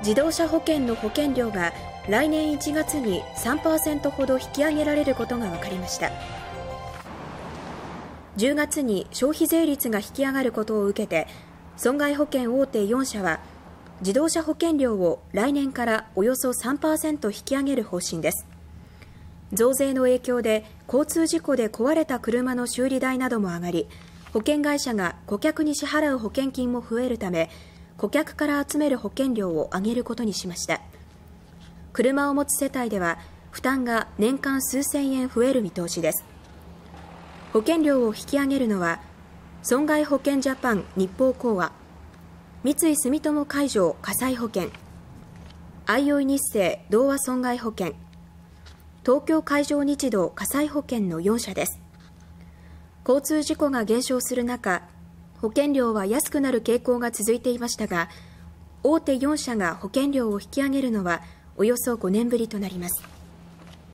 自動車保険の保険料が来年1月に3%ほど引き上げられることが分かりました10月に消費税率が引き上がることを受けて損害保険大手4社は自動車保険料を来年からおよそ3%引き上げる方針です増税の影響で交通事故で壊れた車の修理代なども上がり保険会社が顧客に支払う保険金も増えるため顧客から集める保険料を上げることにしました車を持つ世帯では負担が年間数千円増える見通しです保険料を引き上げるのは損害保険ジャパン日報講和三井住友海上火災保険あい日生同和損害保険東京海上日動火災保険の4社です交通事故が減少する中保険料は安くなる傾向が続いていましたが大手4社が保険料を引き上げるのはおよそ5年ぶりとなります。